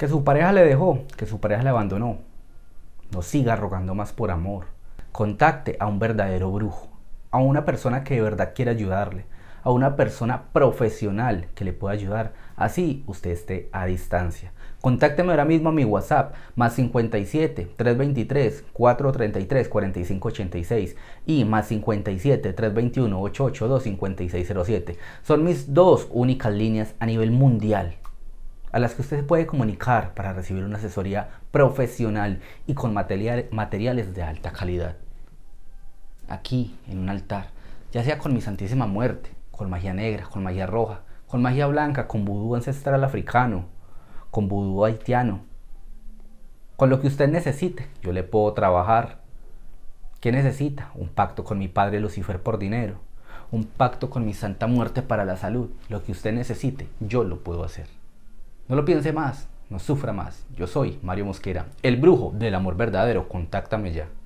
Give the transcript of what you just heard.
que su pareja le dejó, que su pareja le abandonó. No siga rogando más por amor. Contacte a un verdadero brujo, a una persona que de verdad quiere ayudarle, a una persona profesional que le pueda ayudar. Así usted esté a distancia. Contácteme ahora mismo a mi WhatsApp más 57 323 433 4586 y más 57 321 882 5607. Son mis dos únicas líneas a nivel mundial a las que usted se puede comunicar para recibir una asesoría profesional y con materiales de alta calidad. Aquí, en un altar, ya sea con mi Santísima Muerte, con magia negra, con magia roja, con magia blanca, con vudú ancestral africano, con vudú haitiano, con lo que usted necesite, yo le puedo trabajar. ¿Qué necesita? Un pacto con mi padre Lucifer por dinero, un pacto con mi Santa Muerte para la salud, lo que usted necesite, yo lo puedo hacer. No lo piense más, no sufra más. Yo soy Mario Mosquera, el brujo del amor verdadero. Contáctame ya.